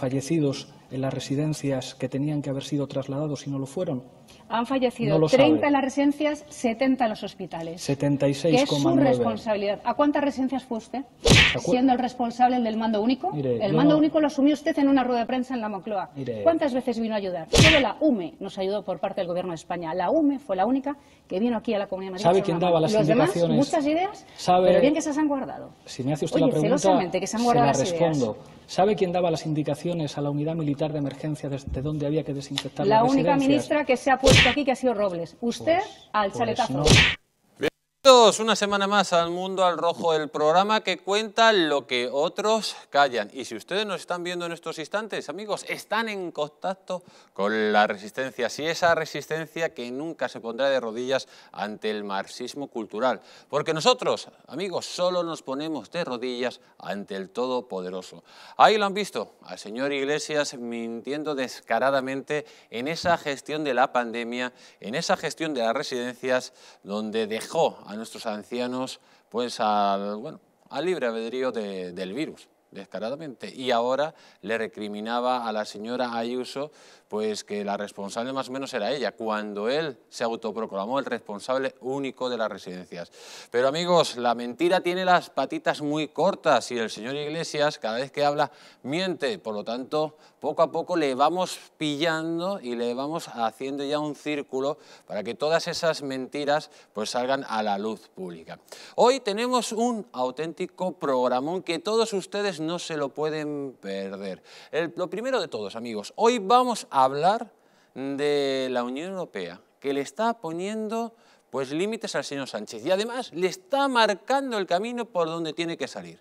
fallecidos en las residencias que tenían que haber sido trasladados y no lo fueron? Han fallecido 30 en las residencias, 70 en los hospitales. 76. Es su responsabilidad. ¿A cuántas residencias fue usted? Siendo el responsable del mando único. el mando único lo asumió usted en una rueda de prensa en la Moncloa. ¿Cuántas veces vino a ayudar? Solo la UME nos ayudó por parte del Gobierno de España. La UME fue la única que vino aquí a la Comunidad ¿Sabe quién daba las indicaciones? muchas ideas, sabe... pero bien que se han guardado. Si me hace usted la pregunta, que se guardado las respondo. ¿Sabe quién daba las indicaciones a la unidad militar? de emergencia desde donde había que desinfectar La única ministra que se ha puesto aquí que ha sido Robles. Usted pues, al pues chaletazo una semana más al Mundo al Rojo, el programa que cuenta lo que otros callan. Y si ustedes nos están viendo en estos instantes, amigos, están en contacto con la resistencia, si esa resistencia que nunca se pondrá de rodillas ante el marxismo cultural. Porque nosotros, amigos, solo nos ponemos de rodillas ante el Todopoderoso. Ahí lo han visto, al señor Iglesias mintiendo descaradamente en esa gestión de la pandemia, en esa gestión de las residencias, donde dejó a nuestros ancianos pues al, bueno, al libre albedrío del virus, descaradamente. Y ahora le recriminaba a la señora Ayuso pues que la responsable más o menos era ella, cuando él se autoproclamó el responsable único de las residencias. Pero amigos, la mentira tiene las patitas muy cortas y el señor Iglesias cada vez que habla miente, por lo tanto, poco a poco le vamos pillando y le vamos haciendo ya un círculo para que todas esas mentiras pues salgan a la luz pública. Hoy tenemos un auténtico programón que todos ustedes no se lo pueden perder. lo primero de todos, amigos, hoy vamos a hablar de la Unión Europea, que le está poniendo pues límites al señor Sánchez y además le está marcando el camino por donde tiene que salir.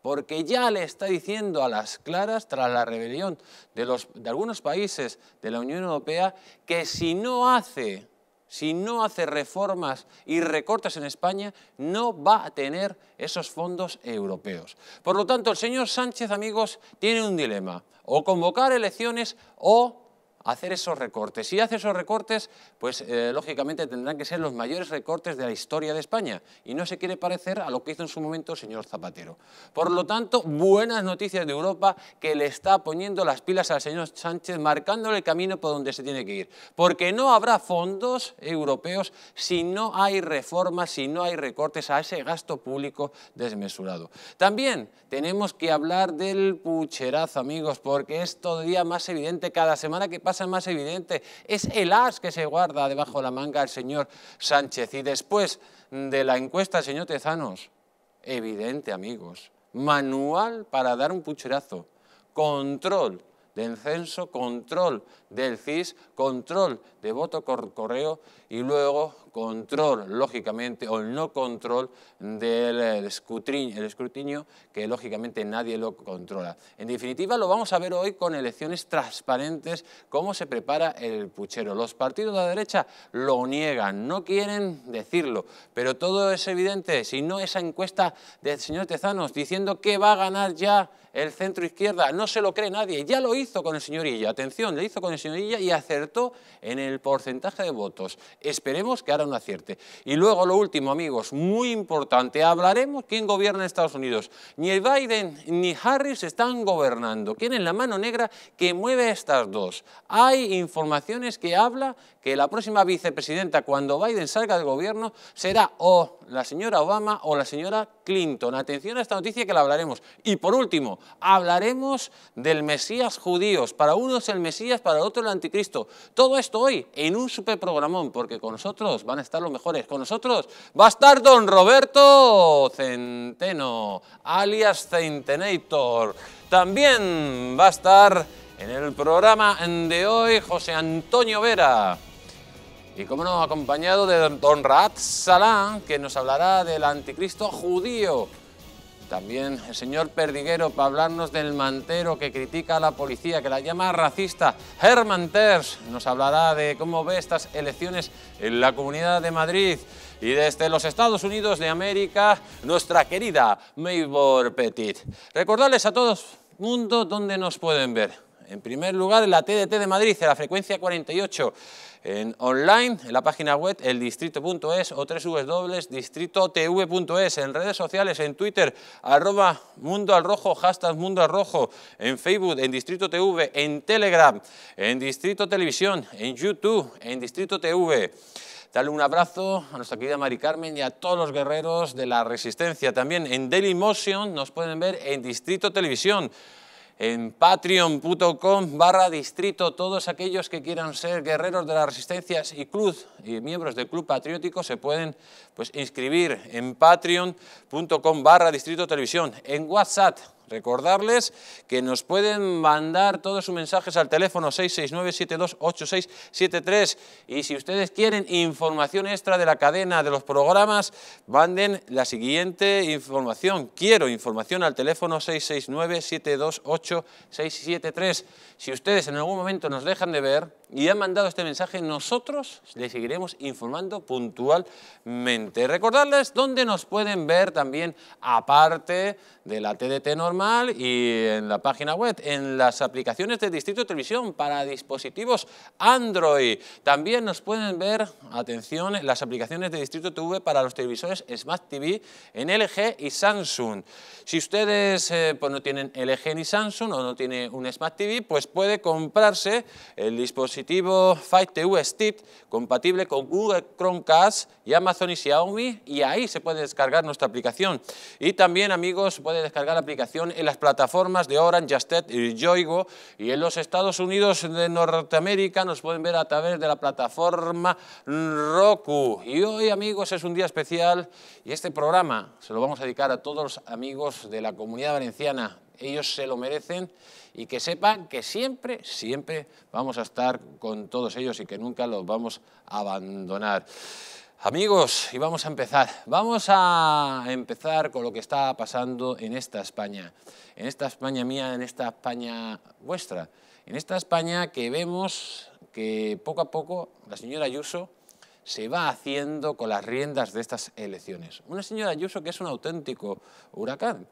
Porque ya le está diciendo a las claras, tras la rebelión de, los, de algunos países de la Unión Europea, que si no hace si no hace reformas y recortes en España, no va a tener esos fondos europeos. Por lo tanto, el señor Sánchez, amigos, tiene un dilema, o convocar elecciones o hacer esos recortes. Si hace esos recortes, pues eh, lógicamente tendrán que ser los mayores recortes de la historia de España y no se quiere parecer a lo que hizo en su momento el señor Zapatero. Por lo tanto, buenas noticias de Europa que le está poniendo las pilas al señor Sánchez, marcándole el camino por donde se tiene que ir. Porque no habrá fondos europeos si no hay reformas, si no hay recortes a ese gasto público desmesurado. También tenemos que hablar del pucherazo, amigos, porque es todavía más evidente cada semana que pasa más evidente. Es el as que se guarda debajo de la manga el señor Sánchez. Y después de la encuesta, señor Tezanos, evidente, amigos, manual para dar un pucherazo, control del censo, control del CIS, control de voto por correo y luego control, lógicamente, o el no control del escrutinio, que lógicamente nadie lo controla. En definitiva, lo vamos a ver hoy con elecciones transparentes, cómo se prepara el puchero. Los partidos de la derecha lo niegan, no quieren decirlo, pero todo es evidente, si no esa encuesta del señor Tezanos diciendo que va a ganar ya el centro izquierda, no se lo cree nadie, ya lo hizo con el señorilla. atención, le hizo con el señorilla y acertó en el porcentaje de votos. Esperemos que ahora no acierte. Y luego lo último, amigos, muy importante, hablaremos quién gobierna en Estados Unidos. Ni Biden ni Harris están gobernando. ...quién es la mano negra que mueve estas dos. Hay informaciones que habla que la próxima vicepresidenta, cuando Biden salga del gobierno, será o la señora Obama o la señora Clinton. Atención a esta noticia que la hablaremos. Y por último, Hablaremos del Mesías judíos. Para unos el Mesías, para otro el anticristo. Todo esto hoy en un superprogramón, porque con nosotros van a estar los mejores. Con nosotros va a estar don Roberto Centeno, alias Centenator. También va a estar en el programa de hoy José Antonio Vera. Y como nos acompañado de Don Rat Salán, que nos hablará del anticristo judío. También el señor Perdiguero para hablarnos del mantero que critica a la policía, que la llama racista. Herman Terz nos hablará de cómo ve estas elecciones en la Comunidad de Madrid. Y desde los Estados Unidos de América, nuestra querida Maybor Petit. Recordarles a todos mundo dónde nos pueden ver. En primer lugar, en la TDT de Madrid, en la frecuencia 48 en online, en la página web eldistrito.es o www.distritotv.es, en redes sociales, en Twitter, arroba mundo al rojo, hashtag mundo al rojo, en Facebook, en Distrito TV, en Telegram, en Distrito Televisión, en YouTube, en Distrito TV. Dale un abrazo a nuestra querida Mari Carmen y a todos los guerreros de la resistencia. También en Dailymotion nos pueden ver en Distrito Televisión en patreon.com barra distrito. Todos aquellos que quieran ser guerreros de las resistencias y club y miembros del club patriótico se pueden pues, inscribir en patreon.com barra distrito televisión. En WhatsApp Recordarles que nos pueden mandar todos sus mensajes al teléfono 669-728673 y si ustedes quieren información extra de la cadena de los programas, manden la siguiente información. Quiero información al teléfono 669 728 Si ustedes en algún momento nos dejan de ver, y han mandado este mensaje, nosotros les seguiremos informando puntualmente. Recordarles dónde nos pueden ver también, aparte de la TDT normal y en la página web, en las aplicaciones de Distrito Televisión para dispositivos Android. También nos pueden ver, atención, las aplicaciones de Distrito TV para los televisores Smart TV en LG y Samsung. Si ustedes eh, pues no tienen LG ni Samsung o no tienen un Smart TV, pues puede comprarse el dispositivo dispositivo Fire TV Stick compatible con Google Chromecast y Amazon y Xiaomi y ahí se puede descargar nuestra aplicación. Y también, amigos, se puede descargar la aplicación en las plataformas de Orange, Justet y Yoigo y en los Estados Unidos de Norteamérica nos pueden ver a través de la plataforma Roku. Y hoy, amigos, es un día especial y este programa se lo vamos a dedicar a todos los amigos de la comunidad valenciana, ellos se lo merecen y que sepan que siempre, siempre vamos a estar con todos ellos y que nunca los vamos a abandonar. Amigos, y vamos a empezar. Vamos a empezar con lo que está pasando en esta España. En esta España mía, en esta España vuestra. En esta España que vemos que poco a poco la señora Ayuso se va haciendo con las riendas de estas elecciones. Una señora Ayuso que es un auténtico huracán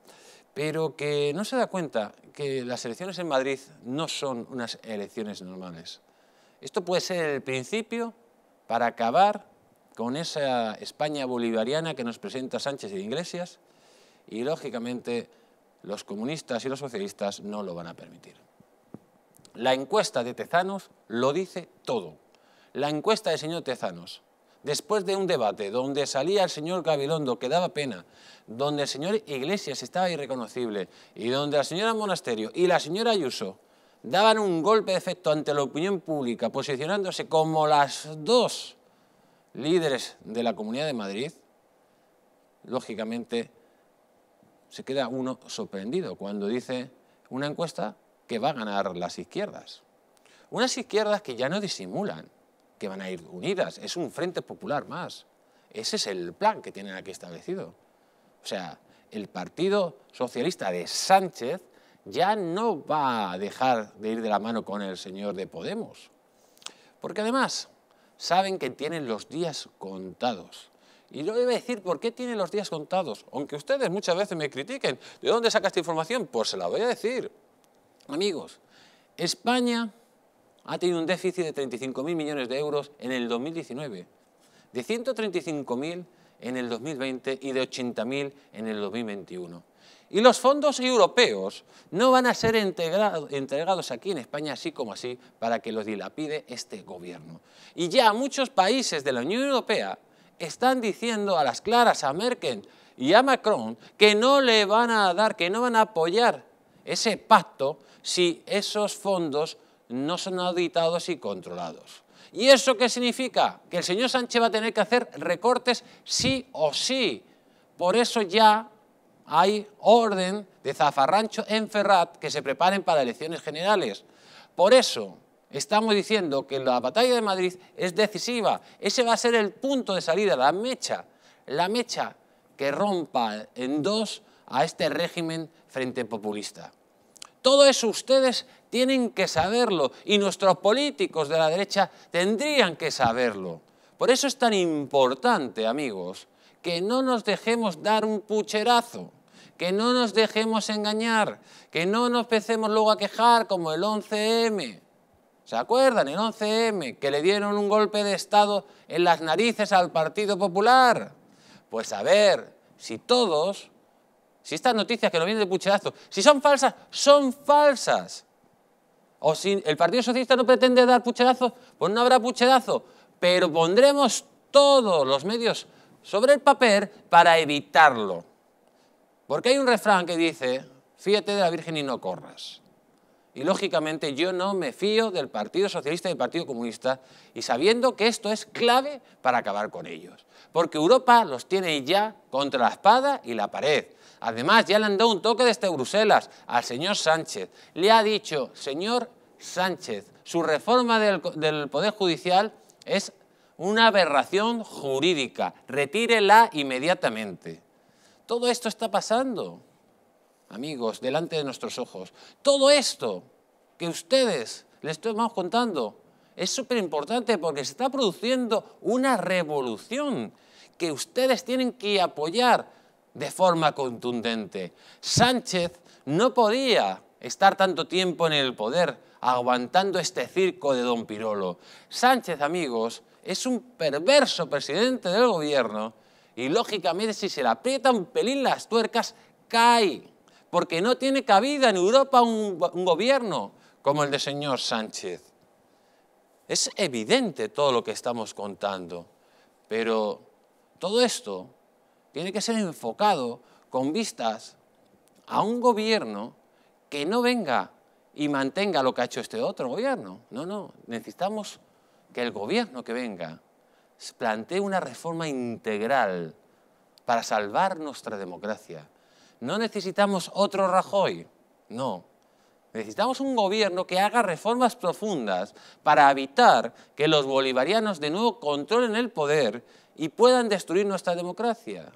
pero que no se da cuenta que las elecciones en Madrid no son unas elecciones normales. Esto puede ser el principio para acabar con esa España bolivariana que nos presenta Sánchez y Iglesias y, lógicamente, los comunistas y los socialistas no lo van a permitir. La encuesta de Tezanos lo dice todo. La encuesta del señor Tezanos después de un debate donde salía el señor Gabilondo, que daba pena, donde el señor Iglesias estaba irreconocible y donde la señora Monasterio y la señora Ayuso daban un golpe de efecto ante la opinión pública, posicionándose como las dos líderes de la Comunidad de Madrid, lógicamente se queda uno sorprendido cuando dice una encuesta que va a ganar las izquierdas. Unas izquierdas que ya no disimulan, que van a ir unidas, es un frente popular más. Ese es el plan que tienen aquí establecido. O sea, el Partido Socialista de Sánchez ya no va a dejar de ir de la mano con el señor de Podemos. Porque además saben que tienen los días contados. Y lo iba a decir, ¿por qué tienen los días contados? Aunque ustedes muchas veces me critiquen, ¿de dónde saca esta información? Pues se la voy a decir. Amigos, España ha tenido un déficit de 35.000 millones de euros en el 2019, de 135.000 en el 2020 y de 80.000 en el 2021. Y los fondos europeos no van a ser entregados aquí en España así como así para que los dilapide este gobierno. Y ya muchos países de la Unión Europea están diciendo a las claras a Merkel y a Macron que no le van a dar, que no van a apoyar ese pacto si esos fondos no son auditados y controlados. ¿Y eso qué significa? Que el señor Sánchez va a tener que hacer recortes sí o sí. Por eso ya hay orden de Zafarrancho en Ferrat que se preparen para elecciones generales. Por eso estamos diciendo que la batalla de Madrid es decisiva. Ese va a ser el punto de salida, la mecha. La mecha que rompa en dos a este régimen frente populista. Todo eso ustedes tienen que saberlo y nuestros políticos de la derecha tendrían que saberlo. Por eso es tan importante, amigos, que no nos dejemos dar un pucherazo, que no nos dejemos engañar, que no nos empecemos luego a quejar como el 11M. ¿Se acuerdan? El 11M, que le dieron un golpe de Estado en las narices al Partido Popular. Pues a ver, si todos, si estas noticias que nos vienen de pucherazo, si son falsas, son falsas. O si el Partido Socialista no pretende dar puchedazo, pues no habrá puchedazo, Pero pondremos todos los medios sobre el papel para evitarlo. Porque hay un refrán que dice, fíjate de la Virgen y no corras. Y lógicamente yo no me fío del Partido Socialista y del Partido Comunista y sabiendo que esto es clave para acabar con ellos. Porque Europa los tiene ya contra la espada y la pared. Además, ya le han dado un toque desde Bruselas al señor Sánchez. Le ha dicho, señor Sánchez, su reforma del, Poder Judicial es una aberración jurídica, retírela inmediatamente. Todo esto está pasando, amigos, delante de nuestros ojos. Todo esto que ustedes les estamos contando es súper importante porque se está produciendo una revolución que ustedes tienen que apoyar de forma contundente. Sánchez no podía estar tanto tiempo en el poder aguantando este circo de don Pirolo. Sánchez, amigos, es un perverso presidente del gobierno y lógicamente si se le aprieta un pelín las tuercas, cae, porque no tiene cabida en Europa un gobierno como el de señor Sánchez. Es evidente todo lo que estamos contando, pero todo esto tiene que ser enfocado con vistas a un gobierno que no venga y mantenga lo que ha hecho este otro gobierno. No, no, necesitamos que el gobierno que venga plantee una reforma integral para salvar nuestra democracia. No necesitamos otro Rajoy, no. Necesitamos un gobierno que haga reformas profundas para evitar que los bolivarianos de nuevo controlen el poder y puedan destruir nuestra democracia.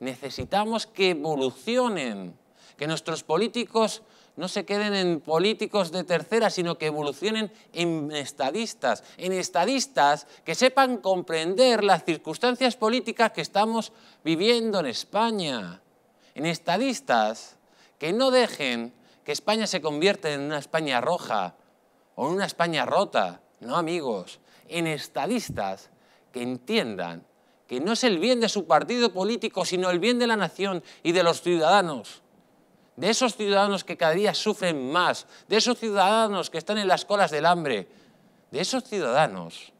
Necesitamos que evolucionen, que nuestros políticos no se queden en políticos de tercera, sino que evolucionen en estadistas, en estadistas que sepan comprender las circunstancias políticas que estamos viviendo en España, en estadistas que no dejen que España se convierta en una España roja o en una España rota, no amigos, en estadistas que entiendan que no es el bien de su partido político, sino el bien de la nación y de los ciudadanos. De esos ciudadanos que cada día sufren más, de esos ciudadanos que están en las colas del hambre, de esos ciudadanos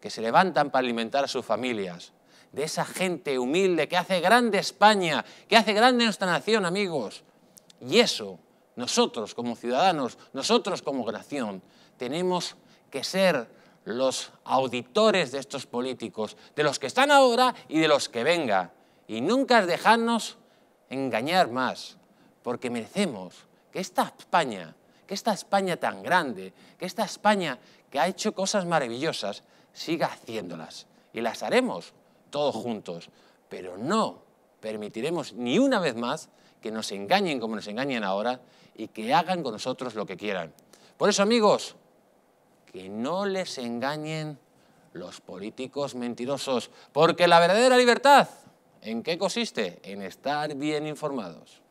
que se levantan para alimentar a sus familias, de esa gente humilde que hace grande España, que hace grande nuestra nación, amigos. Y eso, nosotros como ciudadanos, nosotros como nación, tenemos que ser los auditores de estos políticos, de los que están ahora y de los que vengan. Y nunca dejarnos engañar más, porque merecemos que esta España, que esta España tan grande, que esta España que ha hecho cosas maravillosas, siga haciéndolas. Y las haremos todos juntos, pero no permitiremos ni una vez más que nos engañen como nos engañan ahora y que hagan con nosotros lo que quieran. Por eso, amigos, que no les engañen los políticos mentirosos, porque la verdadera libertad, ¿en qué consiste? En estar bien informados.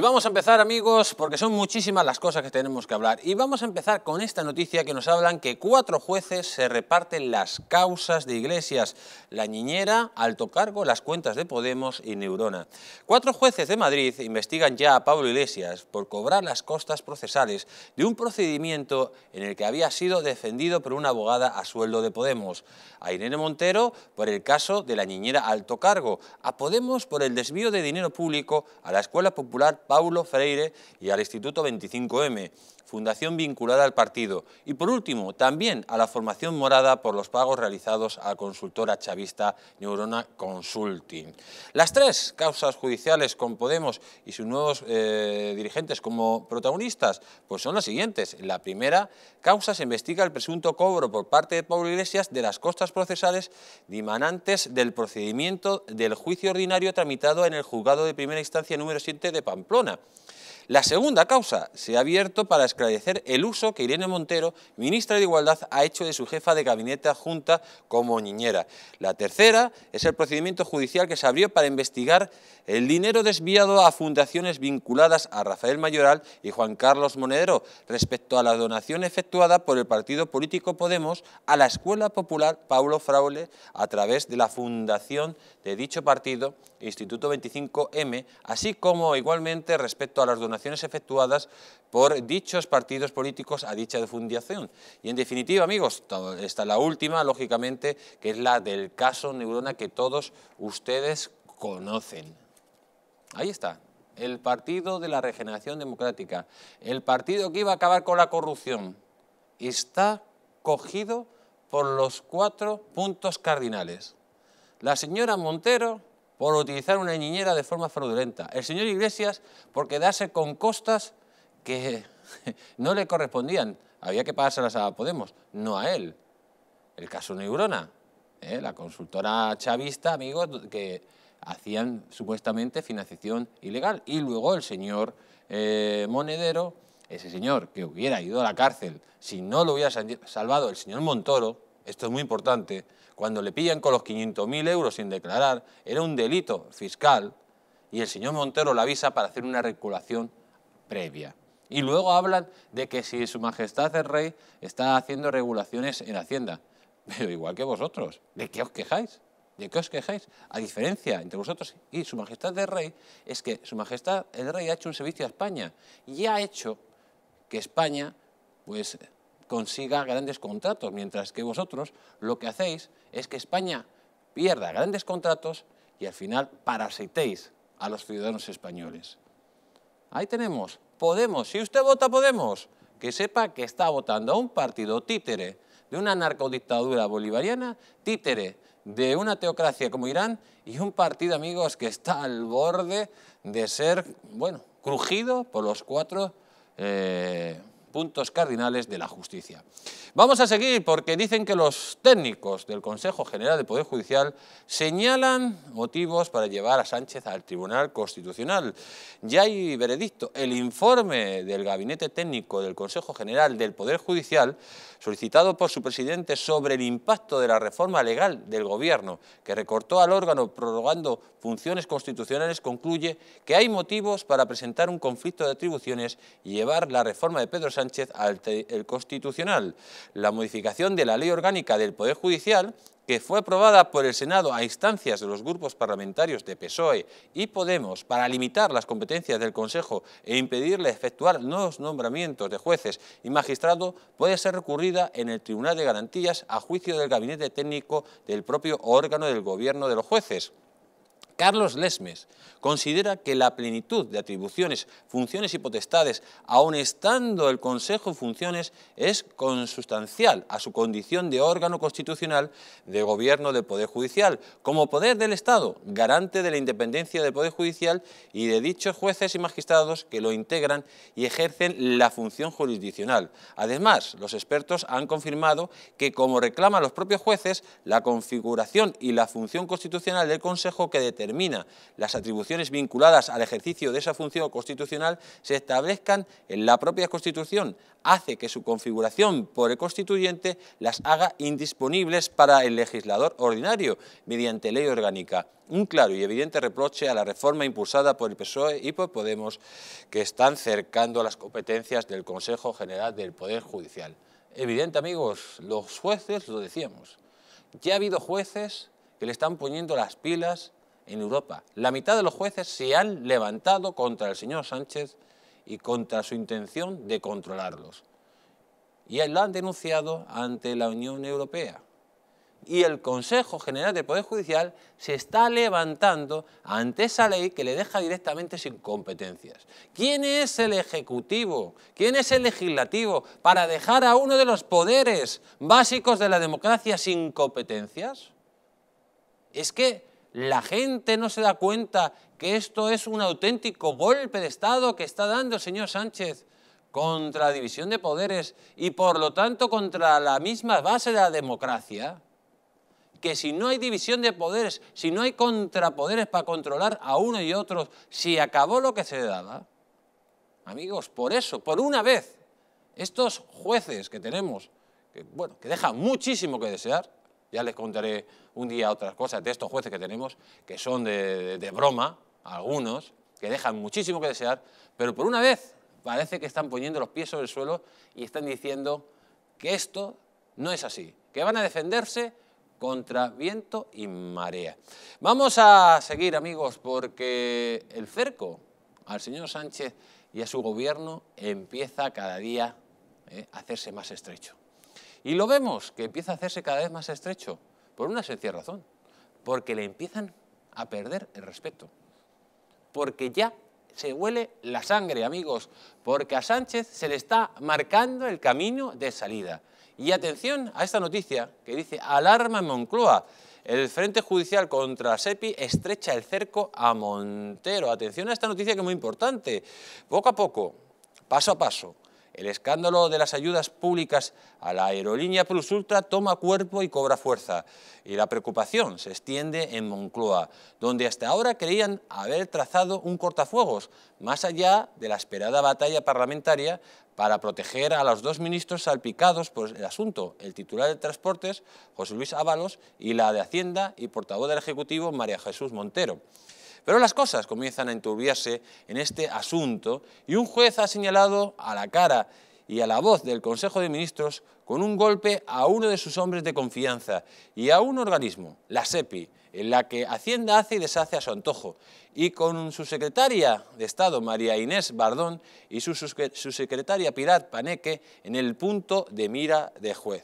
Y vamos a empezar amigos, porque son muchísimas las cosas que tenemos que hablar. Y vamos a empezar con esta noticia que nos hablan que cuatro jueces se reparten las causas de Iglesias, la niñera, alto cargo, las cuentas de Podemos y Neurona. Cuatro jueces de Madrid investigan ya a Pablo Iglesias por cobrar las costas procesales de un procedimiento en el que había sido defendido por una abogada a sueldo de Podemos, a Irene Montero por el caso de la niñera alto cargo, a Podemos por el desvío de dinero público a la Escuela Popular Paulo Freire y al Instituto 25M fundación vinculada al partido y, por último, también a la formación morada por los pagos realizados a consultora chavista Neurona Consulting. Las tres causas judiciales con Podemos y sus nuevos eh, dirigentes como protagonistas pues son las siguientes. la primera causa se investiga el presunto cobro por parte de Pablo Iglesias de las costas procesales dimanantes del procedimiento del juicio ordinario tramitado en el juzgado de primera instancia número 7 de Pamplona. La segunda causa se ha abierto para esclarecer el uso que Irene Montero, ministra de Igualdad, ha hecho de su jefa de gabinete adjunta como niñera. La tercera es el procedimiento judicial que se abrió para investigar el dinero desviado a fundaciones vinculadas a Rafael Mayoral y Juan Carlos Monedero respecto a la donación efectuada por el partido político Podemos a la Escuela Popular Paulo Fraule a través de la fundación de dicho partido Instituto 25M, así como igualmente respecto a las donaciones efectuadas por dichos partidos políticos a dicha fundación. Y en definitiva, amigos, esta la última, lógicamente, que es la del caso Neurona que todos ustedes conocen. Ahí está, el Partido de la Regeneración Democrática, el partido que iba a acabar con la corrupción, está cogido por los cuatro puntos cardinales. La señora Montero por utilizar una niñera de forma fraudulenta. El señor Iglesias por quedarse con costas que no le correspondían. Había que pagárselas a Podemos, no a él. El caso Neurona, ¿eh? la consultora chavista, amigos, que hacían supuestamente financiación ilegal. Y luego el señor eh, Monedero, ese señor que hubiera ido a la cárcel si no lo hubiera salvado el señor Montoro, esto es muy importante, cuando le pillan con los 500.000 euros sin declarar, era un delito fiscal y el señor Montero la avisa para hacer una regulación previa. Y luego hablan de que si su majestad el rey está haciendo regulaciones en Hacienda. Pero igual que vosotros, ¿de qué os quejáis? ¿De qué os quejáis? A diferencia entre vosotros y su majestad el rey es que su majestad el rey ha hecho un servicio a España y ha hecho que España pues consiga grandes contratos, mientras que vosotros lo que hacéis es que España pierda grandes contratos y al final parasitéis a los ciudadanos españoles. Ahí tenemos, Podemos, si usted vota Podemos, que sepa que está votando a un partido títere de una narcodictadura bolivariana, títere de una teocracia como Irán y un partido, amigos, que está al borde de ser, bueno, crujido por los cuatro eh, puntos cardinales de la justicia. Vamos a seguir porque dicen que los técnicos del Consejo General del Poder Judicial señalan motivos para llevar a Sánchez al Tribunal Constitucional. Ya hay veredicto. El informe del Gabinete Técnico del Consejo General del Poder Judicial, solicitado por su presidente sobre el impacto de la reforma legal del Gobierno, que recortó al órgano prorrogando funciones constitucionales, concluye que hay motivos para presentar un conflicto de atribuciones y llevar la reforma de Pedro Sánchez el Constitucional. La modificación de la Ley Orgánica del Poder Judicial que fue aprobada por el Senado a instancias de los grupos parlamentarios de PSOE y Podemos para limitar las competencias del Consejo e impedirle efectuar nuevos nombramientos de jueces y magistrados, puede ser recurrida en el Tribunal de Garantías a juicio del Gabinete Técnico del propio órgano del Gobierno de los jueces. Carlos Lesmes considera que la plenitud de atribuciones, funciones y potestades, aun estando el Consejo en funciones, es consustancial a su condición de órgano constitucional de gobierno del Poder Judicial, como poder del Estado, garante de la independencia del Poder Judicial y de dichos jueces y magistrados que lo integran y ejercen la función jurisdiccional. Además, los expertos han confirmado que, como reclaman los propios jueces, la configuración y la función constitucional del Consejo que determina las atribuciones vinculadas al ejercicio de esa función constitucional se establezcan en la propia Constitución, hace que su configuración por el constituyente las haga indisponibles para el legislador ordinario mediante ley orgánica. Un claro y evidente reproche a la reforma impulsada por el PSOE y por Podemos que están cercando las competencias del Consejo General del Poder Judicial. Evidente, amigos, los jueces lo decíamos. Ya ha habido jueces que le están poniendo las pilas en Europa. La mitad de los jueces se han levantado contra el señor Sánchez y contra su intención de controlarlos. Y lo han denunciado ante la Unión Europea. Y el Consejo General de Poder Judicial se está levantando ante esa ley que le deja directamente sin competencias. ¿Quién es el Ejecutivo? ¿Quién es el Legislativo para dejar a uno de los poderes básicos de la democracia sin competencias? Es que la gente no se da cuenta que esto es un auténtico golpe de Estado que está dando el señor Sánchez contra la división de poderes y por lo tanto contra la misma base de la democracia, que si no hay división de poderes, si no hay contrapoderes para controlar a uno y otros, si acabó lo que se daba, amigos, por eso, por una vez, estos jueces que tenemos, que, bueno, que dejan muchísimo que desear, ya les contaré un día otras cosas de estos jueces que tenemos, que son de, broma, algunos, que dejan muchísimo que desear, pero por una vez parece que están poniendo los pies sobre el suelo y están diciendo que esto no es así, que van a defenderse contra viento y marea. Vamos a seguir, amigos, porque el cerco al señor Sánchez y a su gobierno empieza cada día eh, a hacerse más estrecho. Y lo vemos, que empieza a hacerse cada vez más estrecho, por una sencilla razón, porque le empiezan a perder el respeto. Porque ya se huele la sangre, amigos, porque a Sánchez se le está marcando el camino de salida. Y atención a esta noticia que dice, alarma en Moncloa, el Frente Judicial contra SEPI estrecha el cerco a Montero. Atención a esta noticia que es muy importante. Poco a poco, paso a paso, el escándalo de las ayudas públicas a la aerolínea Plus Ultra toma cuerpo y cobra fuerza, y la preocupación se extiende en Moncloa, donde hasta ahora creían haber trazado un cortafuegos, más allá de la esperada batalla parlamentaria para proteger a los dos ministros salpicados por el asunto, el titular de Transportes, José Luis Ábalos, y la de Hacienda y portavoz del Ejecutivo, María Jesús Montero. Pero las cosas comienzan a enturbiarse en este asunto y un juez ha señalado a la cara y a la voz del Consejo de Ministros con un golpe a uno de sus hombres de confianza y a un organismo, la SEPI, en la que Hacienda hace y deshace a su antojo, y con su secretaria de Estado, María Inés Bardón, y su, secretaria Pilar Paneque en el punto de mira de juez.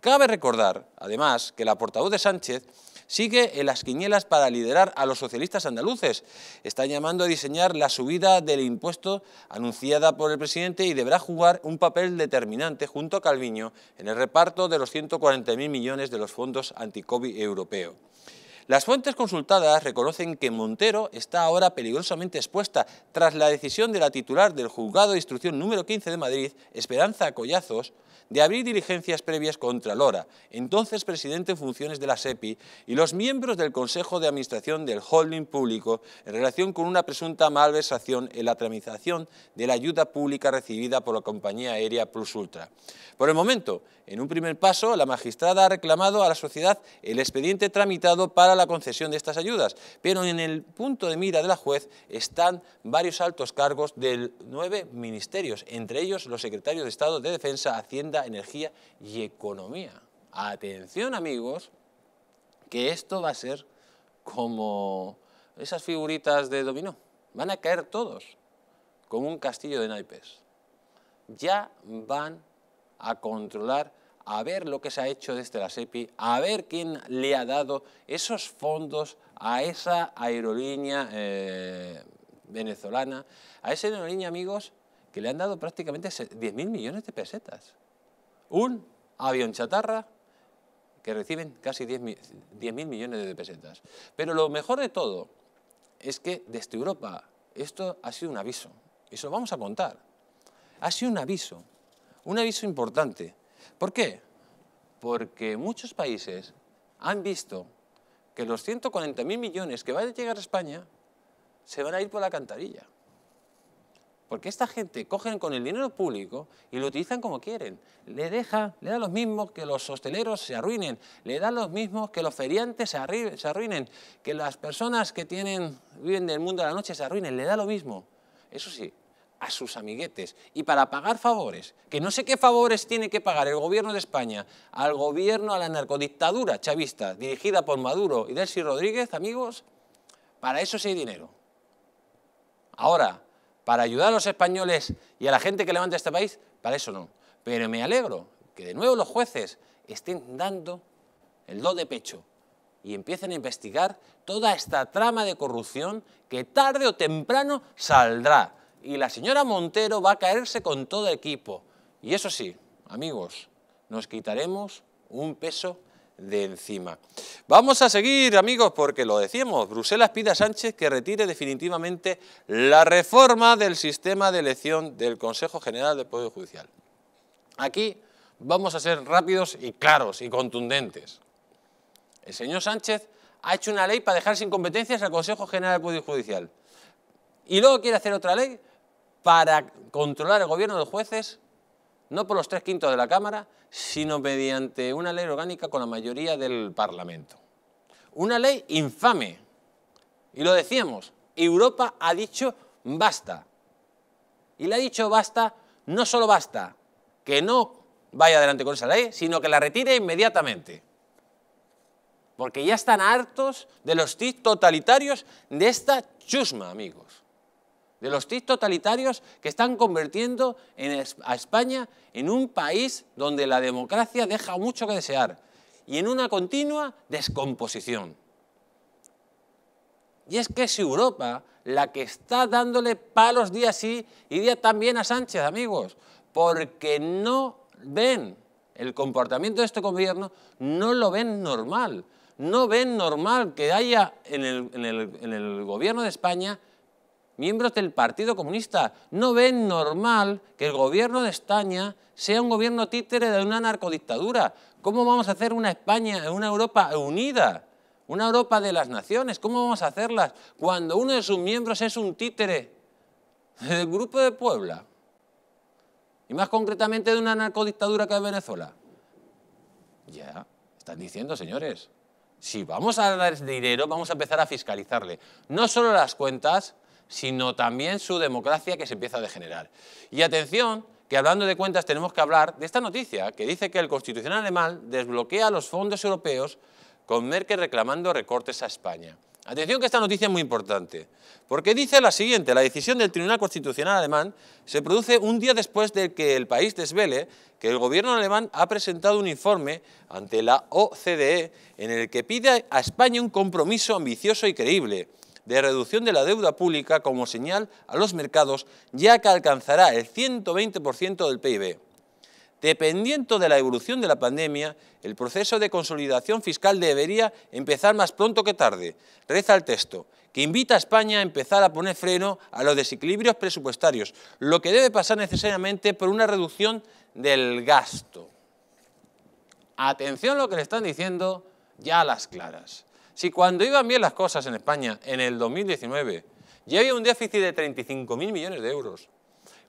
Cabe recordar, además, que la portavoz de Sánchez sigue en las quinielas para liderar a los socialistas andaluces. Está llamando a diseñar la subida del impuesto anunciada por el presidente y deberá jugar un papel determinante junto a Calviño en el reparto de los 140.000 millones de los fondos anticovid europeo. Las fuentes consultadas reconocen que Montero está ahora peligrosamente expuesta tras la decisión de la titular del juzgado de instrucción número 15 de Madrid, Esperanza Collazos, de abrir diligencias previas contra Lora, entonces presidente en funciones de la SEPI, y los miembros del Consejo de Administración del Holding Público en relación con una presunta malversación en la tramitación de la ayuda pública recibida por la compañía aérea Plus Ultra. Por el momento, en un primer paso, la magistrada ha reclamado a la sociedad el expediente tramitado para la concesión de estas ayudas, pero en el punto de mira de la juez están varios altos cargos de nueve ministerios, entre ellos los secretarios de Estado de Defensa, Hacienda, energía y economía. Atención amigos, que esto va a ser como esas figuritas de dominó. Van a caer todos, como un castillo de naipes. Ya van a controlar, a ver lo que se ha hecho desde la SEPI, a ver quién le ha dado esos fondos a esa aerolínea eh, venezolana, a esa aerolínea, amigos, que le han dado prácticamente 10.000 millones de pesetas un avión chatarra que reciben casi 10.000 millones de pesetas. Pero lo mejor de todo es que desde Europa esto ha sido un aviso, y lo vamos a contar. Ha sido un aviso, un aviso importante. ¿Por qué? Porque muchos países han visto que los 140.000 millones que van a llegar a España se van a ir por la cantarilla. Porque esta gente cogen con el dinero público y lo utilizan como quieren. Le deja, le da lo mismo que los hosteleros se arruinen, le da los mismos que los feriantes se, arruinen, que las personas que tienen, viven del mundo de la noche se arruinen, le da lo mismo. Eso sí, a sus amiguetes. Y para pagar favores, que no sé qué favores tiene que pagar el gobierno de España al gobierno, a la narcodictadura chavista dirigida por Maduro y Delcy Rodríguez, amigos, para eso sí hay dinero. Ahora, para ayudar a los españoles y a la gente que levanta este país, para eso no. Pero me alegro que de nuevo los jueces estén dando el do de pecho y empiecen a investigar toda esta trama de corrupción que tarde o temprano saldrá. Y la señora Montero va a caerse con todo equipo. Y eso sí, amigos, nos quitaremos un peso de encima. Vamos a seguir, amigos, porque lo decíamos, Bruselas pide a Sánchez que retire definitivamente la reforma del sistema de elección del Consejo General del Poder Judicial. Aquí vamos a ser rápidos y claros y contundentes. El señor Sánchez ha hecho una ley para dejar sin competencias al Consejo General del Poder Judicial. Y luego quiere hacer otra ley para controlar el gobierno de los jueces, no por los tres quintos de la Cámara, sino mediante una ley orgánica con la mayoría del Parlamento. Una ley infame. Y lo decíamos, Europa ha dicho basta. Y le ha dicho basta, no solo basta que no vaya adelante con esa ley, sino que la retire inmediatamente. Porque ya están hartos de los TIC totalitarios de esta chusma, amigos de los TIC totalitarios que están convirtiendo a España en un país donde la democracia deja mucho que desear y en una continua descomposición. Y es que es Europa la que está dándole palos día sí y día también a Sánchez, amigos, porque no ven el comportamiento de este gobierno, no lo ven normal. No ven normal que haya en el gobierno de España miembros del Partido Comunista, no ven normal que el gobierno de España sea un gobierno títere de una narcodictadura. ¿Cómo vamos a hacer una España, una Europa unida? Una Europa de las naciones, ¿cómo vamos a hacerlas cuando uno de sus miembros es un títere del Grupo de Puebla? Y más concretamente de una narcodictadura que es Venezuela. Ya, están diciendo, señores, si vamos a dar dinero, vamos a empezar a fiscalizarle. No solo las cuentas, sino también su democracia que se empieza a degenerar. Y atención, que hablando de cuentas tenemos que hablar de esta noticia que dice que el Constitucional alemán desbloquea los fondos europeos con Merkel reclamando recortes a España. Atención que esta noticia es muy importante, porque dice la siguiente, la decisión del Tribunal Constitucional alemán se produce un día después de que el país desvele que el gobierno alemán ha presentado un informe ante la OCDE en el que pide a España un compromiso ambicioso y creíble de reducción de la deuda pública como señal a los mercados, ya que alcanzará el 120% del PIB. Dependiendo de la evolución de la pandemia, el proceso de consolidación fiscal debería empezar más pronto que tarde, reza el texto, que invita a España a empezar a poner freno a los desequilibrios presupuestarios, lo que debe pasar necesariamente por una reducción del gasto. Atención a lo que le están diciendo ya a las claras. Si cuando iban bien las cosas en España, en el 2019, ya había un déficit de 35.000 millones de euros.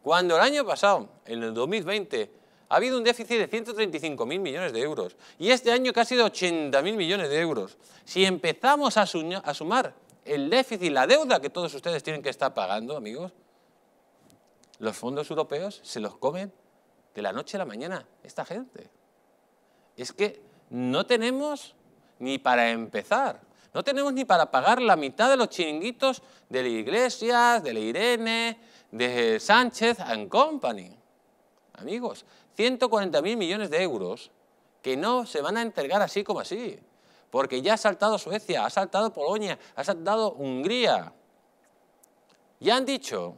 Cuando el año pasado, en el 2020, ha habido un déficit de 135.000 millones de euros. Y este año casi de 80.000 millones de euros. Si empezamos a, a sumar el déficit, la deuda que todos ustedes tienen que estar pagando, amigos, los fondos europeos se los comen de la noche a la mañana, esta gente. Es que no tenemos ni para empezar. No tenemos ni para pagar la mitad de los chiringuitos de la Iglesias, de la Irene, de Sánchez and Company. Amigos, 140.000 millones de euros que no se van a entregar así como así. Porque ya ha saltado Suecia, ha saltado Polonia, ha saltado Hungría. Ya han dicho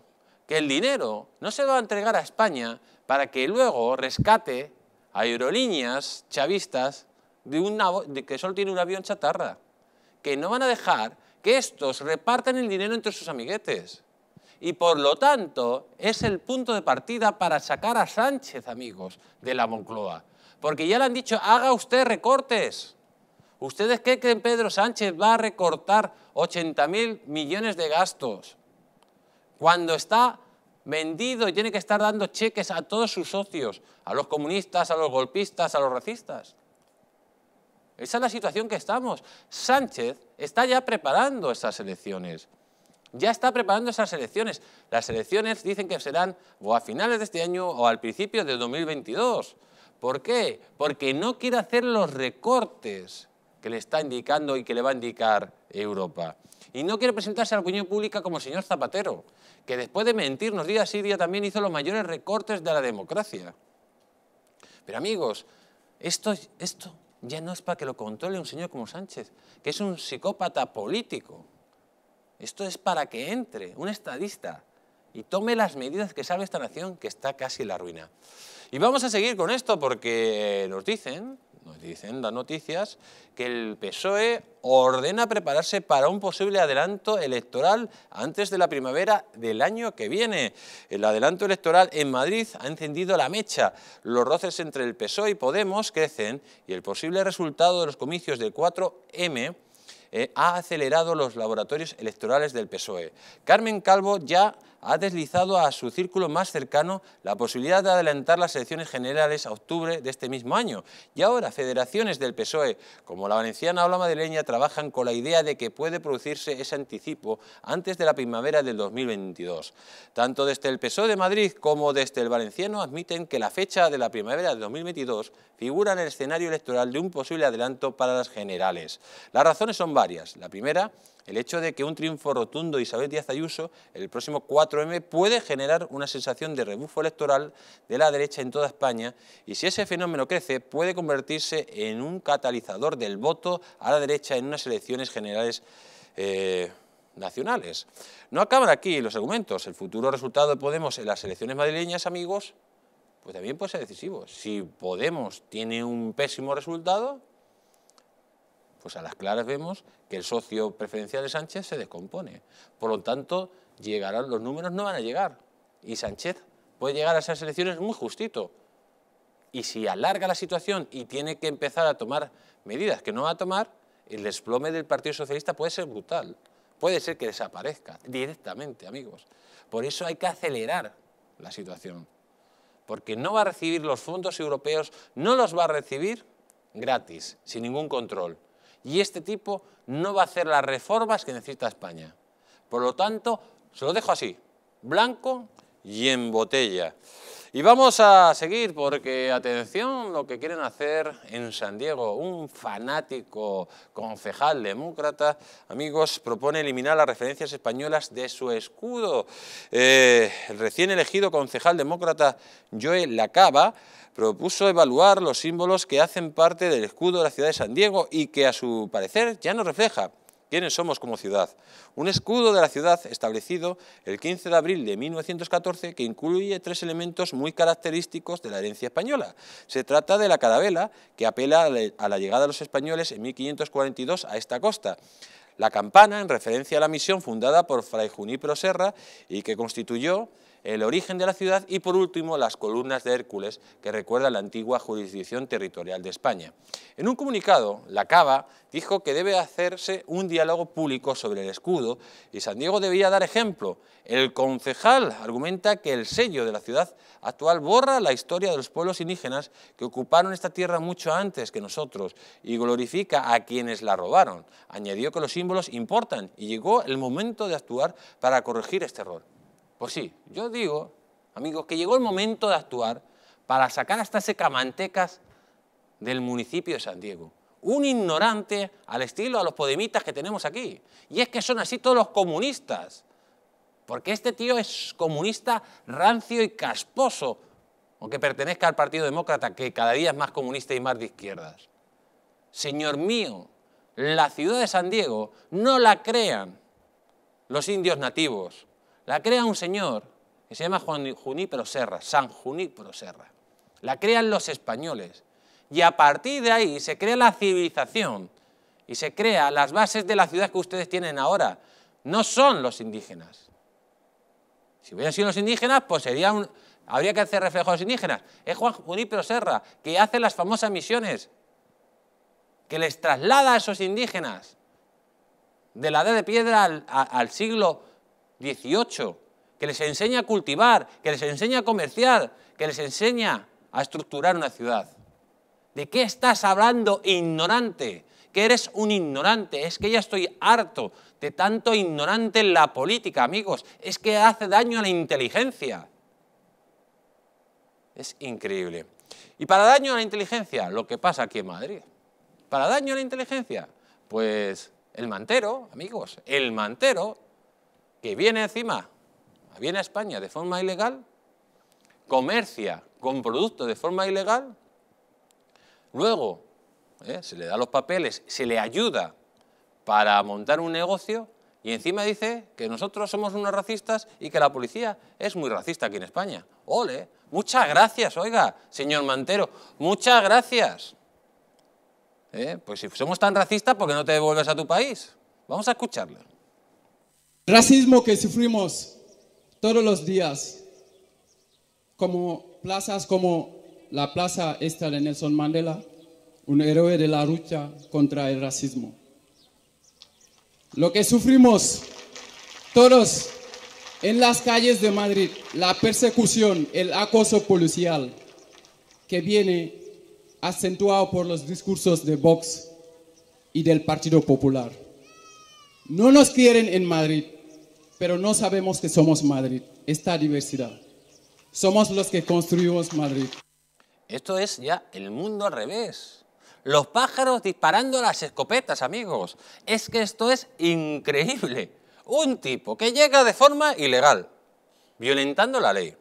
que el dinero no se va a entregar a España para que luego rescate a aerolíneas chavistas de, que solo tiene un avión chatarra, que no van a dejar que estos repartan el dinero entre sus amiguetes. Y por lo tanto, es el punto de partida para sacar a Sánchez, amigos, de la Moncloa. Porque ya le han dicho, haga usted recortes. ¿Ustedes qué creen Pedro Sánchez va a recortar 80.000 millones de gastos? Cuando está vendido y tiene que estar dando cheques a todos sus socios, a los comunistas, a los golpistas, a los racistas. Esa es la situación que estamos. Sánchez está ya preparando esas elecciones. Ya está preparando esas elecciones. Las elecciones dicen que serán o a finales de este año o al principio de 2022. ¿Por qué? Porque no quiere hacer los recortes que le está indicando y que le va a indicar Europa. Y no quiere presentarse a la opinión pública como el señor Zapatero, que después de mentirnos día sí día también hizo los mayores recortes de la democracia. Pero amigos, esto, esto ya no es para que lo controle un señor como Sánchez, que es un psicópata político. Esto es para que entre un estadista y tome las medidas que salve esta nación que está casi en la ruina. Y vamos a seguir con esto porque nos dicen nos dicen las noticias que el PSOE ordena prepararse para un posible adelanto electoral antes de la primavera del año que viene. El adelanto electoral en Madrid ha encendido la mecha. Los roces entre el PSOE y Podemos crecen y el posible resultado de los comicios del 4M eh, ha acelerado los laboratorios electorales del PSOE. Carmen Calvo ya ha deslizado a su círculo más cercano la posibilidad de adelantar las elecciones generales a octubre de este mismo año. Y ahora federaciones del PSOE, como la valenciana o la madrileña, trabajan con la idea de que puede producirse ese anticipo antes de la primavera del 2022. Tanto desde el PSOE de Madrid como desde el valenciano admiten que la fecha de la primavera del 2022 figura en el escenario electoral de un posible adelanto para las generales. Las razones son varias. La primera el hecho de que un triunfo rotundo de Isabel Díaz Ayuso en el próximo 4M puede generar una sensación de rebufo electoral de la derecha en toda España y si ese fenómeno crece puede convertirse en un catalizador del voto a la derecha en unas elecciones generales eh, nacionales. No acaban aquí los argumentos. El futuro resultado de Podemos en las elecciones madrileñas, amigos, pues también puede ser decisivo. Si Podemos tiene un pésimo resultado, pues a las claras vemos que el socio preferencial de Sánchez se descompone. Por lo tanto, llegarán, los números no van a llegar. Y Sánchez puede llegar a esas elecciones muy justito. Y si alarga la situación y tiene que empezar a tomar medidas que no va a tomar, el desplome del Partido Socialista puede ser brutal. Puede ser que desaparezca directamente, amigos. Por eso hay que acelerar la situación. Porque no va a recibir los fondos europeos, no los va a recibir gratis, sin ningún control y este tipo no va a hacer las reformas que necesita España. Por lo tanto, se lo dejo así, blanco y en botella. Y vamos a seguir porque, atención, lo que quieren hacer en San Diego, un fanático concejal demócrata, amigos, propone eliminar las referencias españolas de su escudo. Eh, el recién elegido concejal demócrata Joe Lacaba propuso evaluar los símbolos que hacen parte del escudo de la ciudad de San Diego y que a su parecer ya no refleja quiénes somos como ciudad. Un escudo de la ciudad establecido el 15 de abril de 1914 que incluye tres elementos muy característicos de la herencia española. Se trata de la carabela, que apela a la llegada de los españoles en 1542 a esta costa. La campana, en referencia a la misión fundada por Fray Junípero Serra y que constituyó el origen de la ciudad y por último las columnas de Hércules que recuerdan la antigua jurisdicción territorial de España. En un comunicado, la Cava dijo que debe hacerse un diálogo público sobre el escudo y San Diego debía dar ejemplo. El concejal argumenta que el sello de la ciudad actual borra la historia de los pueblos indígenas que ocuparon esta tierra mucho antes que nosotros y glorifica a quienes la robaron. Añadió que los símbolos importan y llegó el momento de actuar para corregir este error. Pues sí, yo digo, amigos, que llegó el momento de actuar para sacar a estas secamantecas del municipio de San Diego. Un ignorante al estilo a los podemitas que tenemos aquí. Y es que son así todos los comunistas. Porque este tío es comunista rancio y casposo, aunque pertenezca al Partido Demócrata, que cada día es más comunista y más de izquierdas. Señor mío, la ciudad de San Diego no la crean los indios nativos, la crea un señor que se llama Juan Junípero Serra, San Junípero Serra. La crean los españoles. Y a partir de ahí se crea la civilización y se crean las bases de la ciudad que ustedes tienen ahora. No son los indígenas. Si hubieran sido los indígenas, pues habría que hacer reflejos indígenas. Es Juan Junípero Serra, que hace las famosas misiones, que les traslada a esos indígenas de la edad de piedra al, siglo al siglo 18, que les enseña a cultivar, que les enseña a comerciar, que les enseña a estructurar una ciudad. ¿De qué estás hablando, ignorante? Que eres un ignorante. Es que ya estoy harto de tanto ignorante en la política, amigos. Es que hace daño a la inteligencia. Es increíble. Y para daño a la inteligencia, lo que pasa aquí en Madrid. Para daño a la inteligencia, pues el mantero, amigos, el mantero que viene encima, viene a España de forma ilegal, comercia con productos de forma ilegal, luego eh, se le da los papeles, se le ayuda para montar un negocio y encima dice que nosotros somos unos racistas y que la policía es muy racista aquí en España. ¡Ole! Muchas gracias, oiga, señor Mantero, muchas gracias. Eh, pues si somos tan racistas, ¿por qué no te devuelves a tu país? Vamos a escucharle. Racismo que sufrimos todos los días, como plazas como la plaza esta de Nelson Mandela, un héroe de la lucha contra el racismo. Lo que sufrimos todos en las calles de Madrid, la persecución, el acoso policial que viene acentuado por los discursos de Vox y del Partido Popular. No nos quieren en Madrid, pero no sabemos que somos Madrid, esta diversidad. Somos los que construimos Madrid. Esto es ya el mundo al revés. Los pájaros disparando las escopetas, amigos. Es que esto es increíble. Un tipo que llega de forma ilegal, violentando la ley,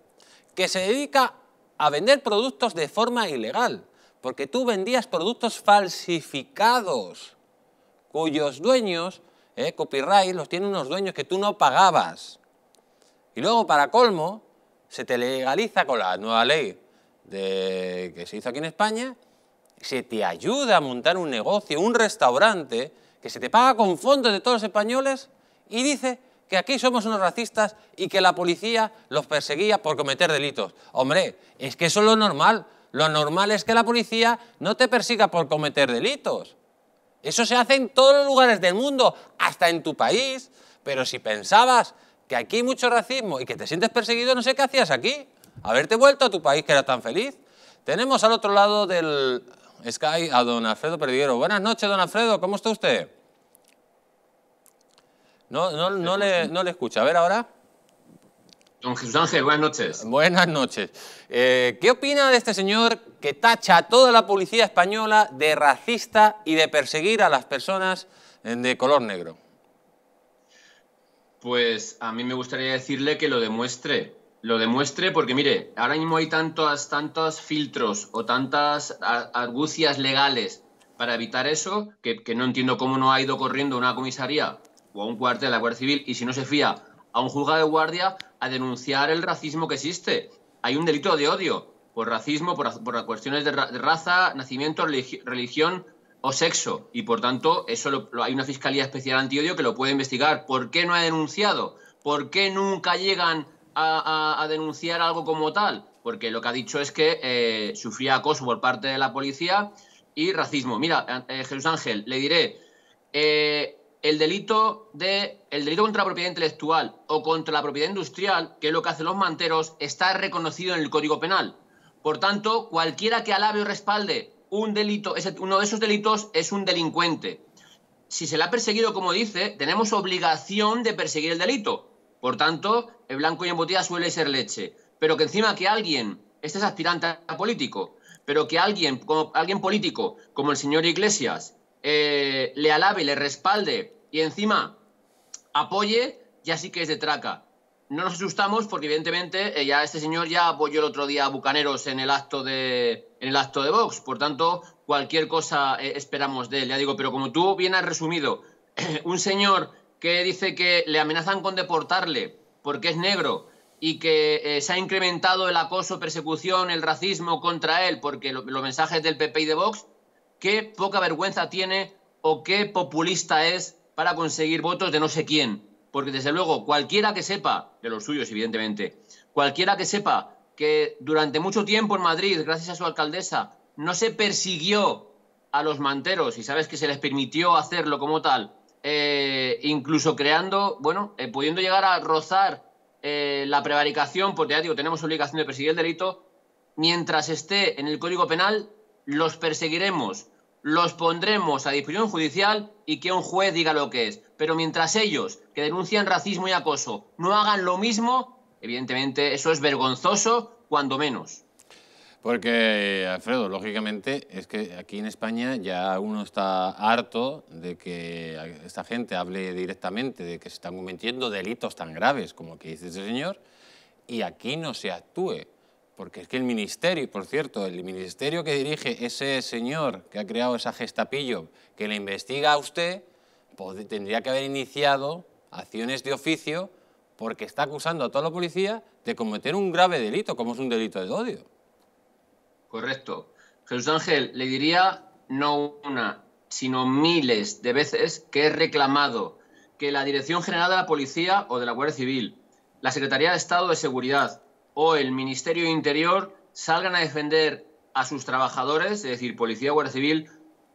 que se dedica a vender productos de forma ilegal, porque tú vendías productos falsificados, cuyos dueños ¿eh? copyright los tienen unos dueños que tú no pagabas. Y luego, para colmo, se te legaliza con la nueva ley que se hizo aquí en España, se te ayuda a montar un negocio, un restaurante, que se te paga con fondos de todos los españoles y dice que aquí somos unos racistas y que la policía los perseguía por cometer delitos. Hombre, es que eso es lo normal. Lo normal es que la policía no te persiga por cometer delitos. Eso se hace en todos los lugares del mundo, hasta en tu país. Pero si pensabas que aquí hay mucho racismo y que te sientes perseguido, no sé qué hacías aquí. Haberte vuelto a tu país que era tan feliz. Tenemos al otro lado del Sky a don Alfredo Perdiguero. Buenas noches, don Alfredo, ¿cómo está usted? No, le, no le escucha. A ver ahora. Don Jesús Ángel, buenas noches. Buenas noches. Eh, ¿Qué opina de este señor que tacha a toda la policía española de racista y de perseguir a las personas eh, de color negro? Pues a mí me gustaría decirle que lo demuestre. Lo demuestre porque, mire, ahora mismo hay tantos, tantos filtros o tantas argucias legales para evitar eso que, que no entiendo cómo no ha ido corriendo a una comisaría o a un cuartel de la Guardia Civil y si no se fía a un juzgado de guardia a denunciar el racismo que existe. Hay un delito de odio por racismo, por, cuestiones de, raza, nacimiento, religión o sexo. Y por tanto, eso hay una Fiscalía Especial Antiodio que lo puede investigar. ¿Por qué no ha denunciado? ¿Por qué nunca llegan a, denunciar algo como tal? Porque lo que ha dicho es que eh, sufría acoso por parte de la policía y racismo. Mira, eh, Jesús Ángel, le diré, eh, el delito de el delito contra la propiedad intelectual o contra la propiedad industrial, que es lo que hacen los manteros, está reconocido en el Código Penal. Por tanto, cualquiera que alabe o respalde un delito, uno de esos delitos es un delincuente. Si se le ha perseguido, como dice, tenemos obligación de perseguir el delito. Por tanto, el blanco y en botella suele ser leche. Pero que encima que alguien, este es aspirante a político, pero que alguien, como, alguien político, como el señor Iglesias, eh, le alabe, le respalde y encima apoye, ya sí que es de traca. No nos asustamos porque evidentemente eh, ya este señor ya apoyó el otro día a Bucaneros en el acto de el acto de Vox, por tanto cualquier cosa eh, esperamos de él. Ya digo, pero como tú bien has resumido, un señor que dice que le amenazan con deportarle porque es negro y que se ha incrementado el acoso, persecución, el racismo contra él porque los mensajes del PP y de Vox qué poca vergüenza tiene o qué populista es para conseguir votos de no sé quién. Porque desde luego, cualquiera que sepa, de los suyos evidentemente, cualquiera que sepa que durante mucho tiempo en Madrid, gracias a su alcaldesa, no se persiguió a los manteros y sabes que se les permitió hacerlo como tal, eh, incluso creando, bueno, eh, pudiendo llegar a rozar eh, la prevaricación, porque ya digo, tenemos obligación de perseguir el delito, mientras esté en el Código Penal, los perseguiremos los pondremos a disposición judicial y que un juez diga lo que es. Pero mientras ellos, que denuncian racismo y acoso, no hagan lo mismo, evidentemente eso es vergonzoso, cuando menos. Porque, Alfredo, lógicamente es que aquí en España ya uno está harto de que esta gente hable directamente de que se están cometiendo delitos tan graves como que dice ese señor y aquí no se actúe porque es que el ministerio, y por cierto, el ministerio que dirige ese señor que ha creado esa gestapillo, que le investiga a usted, pues tendría que haber iniciado acciones de oficio porque está acusando a toda la policía de cometer un grave delito, como es un delito de odio. Correcto. Jesús Ángel, le diría no una, sino miles de veces que he reclamado que la Dirección General de la Policía o de la Guardia Civil, la Secretaría de Estado de Seguridad, o el Ministerio de Interior salgan a defender a sus trabajadores, es decir, policía, guardia civil,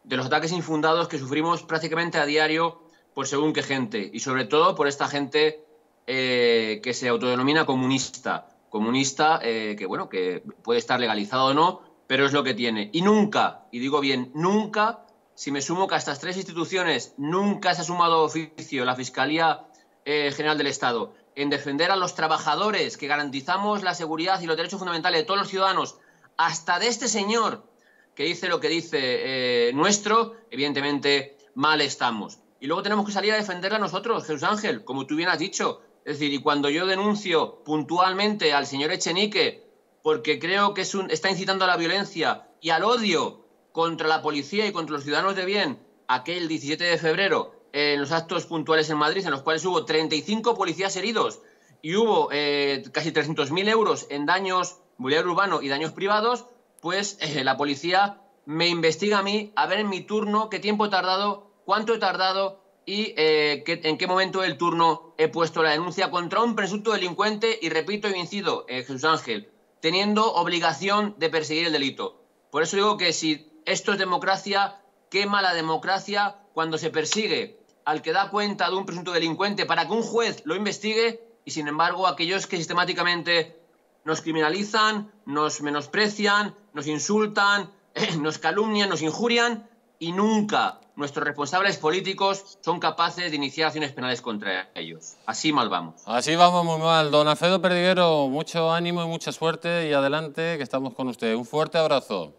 de los ataques infundados que sufrimos prácticamente a diario por según qué gente, y sobre todo por esta gente eh, que se autodenomina comunista, comunista eh, que, bueno, que puede estar legalizado o no, pero es lo que tiene. Y nunca, y digo bien, nunca, si me sumo que a estas tres instituciones nunca se ha sumado oficio la Fiscalía eh, General del Estado, en defender a los trabajadores, que garantizamos la seguridad y los derechos fundamentales de todos los ciudadanos, hasta de este señor que dice lo que dice eh, nuestro, evidentemente mal estamos. Y luego tenemos que salir a defenderla nosotros, Jesús Ángel, como tú bien has dicho. Es decir, y cuando yo denuncio puntualmente al señor Echenique, porque creo que es un, está incitando a la violencia y al odio contra la policía y contra los ciudadanos de bien, aquel 17 de febrero, en los actos puntuales en Madrid, en los cuales hubo 35 policías heridos y hubo eh, casi 300.000 euros en daños mobiliario urbano y daños privados, pues eh, la policía me investiga a mí a ver en mi turno qué tiempo he tardado, cuánto he tardado y eh, en qué momento del turno he puesto la denuncia contra un presunto delincuente y repito y vencido, Jesús Ángel, teniendo obligación de perseguir el delito. Por eso digo que si esto es democracia, quema la democracia cuando se persigue al que da cuenta de un presunto delincuente para que un juez lo investigue y sin embargo aquellos que sistemáticamente nos criminalizan, nos menosprecian, nos insultan, nos calumnian, nos injurian y nunca nuestros responsables políticos son capaces de iniciar acciones penales contra ellos. Así mal vamos. Así vamos muy mal. Don Alfredo Perdiguero, mucho ánimo y mucha suerte y adelante que estamos con usted. Un fuerte abrazo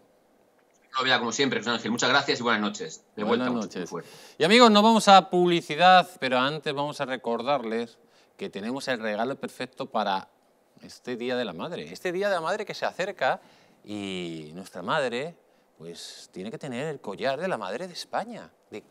había como siempre, José Ángel. Muchas gracias y buenas noches. De buenas vuelta, noches. y amigos, no vamos a publicidad, pero antes vamos a recordarles que tenemos el regalo perfecto para este Día de la Madre. Este Día de la Madre que se acerca y nuestra madre pues tiene que tener el collar de la Madre de España, de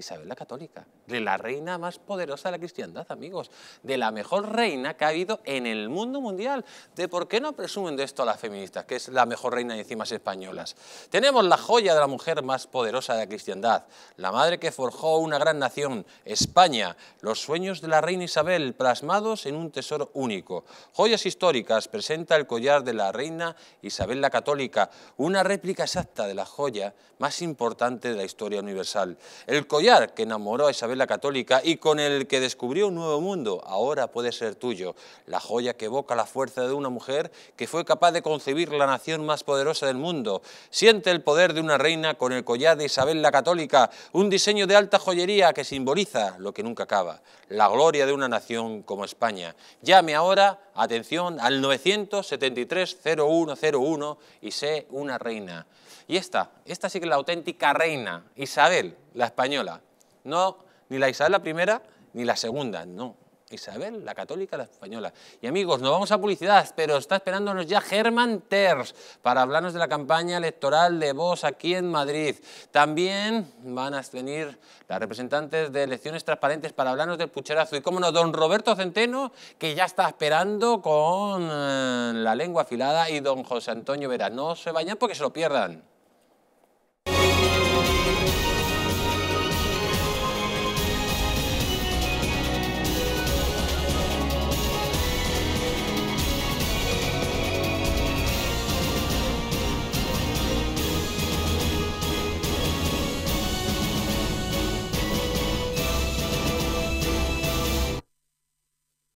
Isabel la Católica, de la reina más poderosa de la cristiandad, amigos, de la mejor reina que ha habido en el mundo mundial. ¿De por qué no presumen de esto a las feministas, que es la mejor reina y encima españolas? Tenemos la joya de la mujer más poderosa de la cristiandad, la madre que forjó una gran nación, España, los sueños de la reina Isabel plasmados en un tesoro único. Joyas históricas presenta el collar de la reina Isabel la Católica, una réplica exacta de la joya más importante de la historia universal. El collar que enamoró a Isabel la Católica y con el que descubrió un nuevo mundo, ahora puede ser tuyo. La joya que evoca la fuerza de una mujer que fue capaz de concebir la nación más poderosa del mundo. Siente el poder de una reina con el collar de Isabel la Católica, un diseño de alta joyería que simboliza lo que nunca acaba, la gloria de una nación como España. Llame ahora, atención, al 973 0101 y sé una reina. Y esta, esta sí que es la auténtica reina, Isabel, la española. No, ni la Isabel la primera, ni la segunda, no. Isabel, la católica, la española. Y amigos, no vamos a publicidad, pero está esperándonos ya Germán Terz para hablarnos de la campaña electoral de vos aquí en Madrid. También van a venir las representantes de Elecciones Transparentes para hablarnos del pucherazo. Y cómo no, don Roberto Centeno, que ya está esperando con eh, la lengua afilada, y don José Antonio Vera. No se vayan porque se lo pierdan.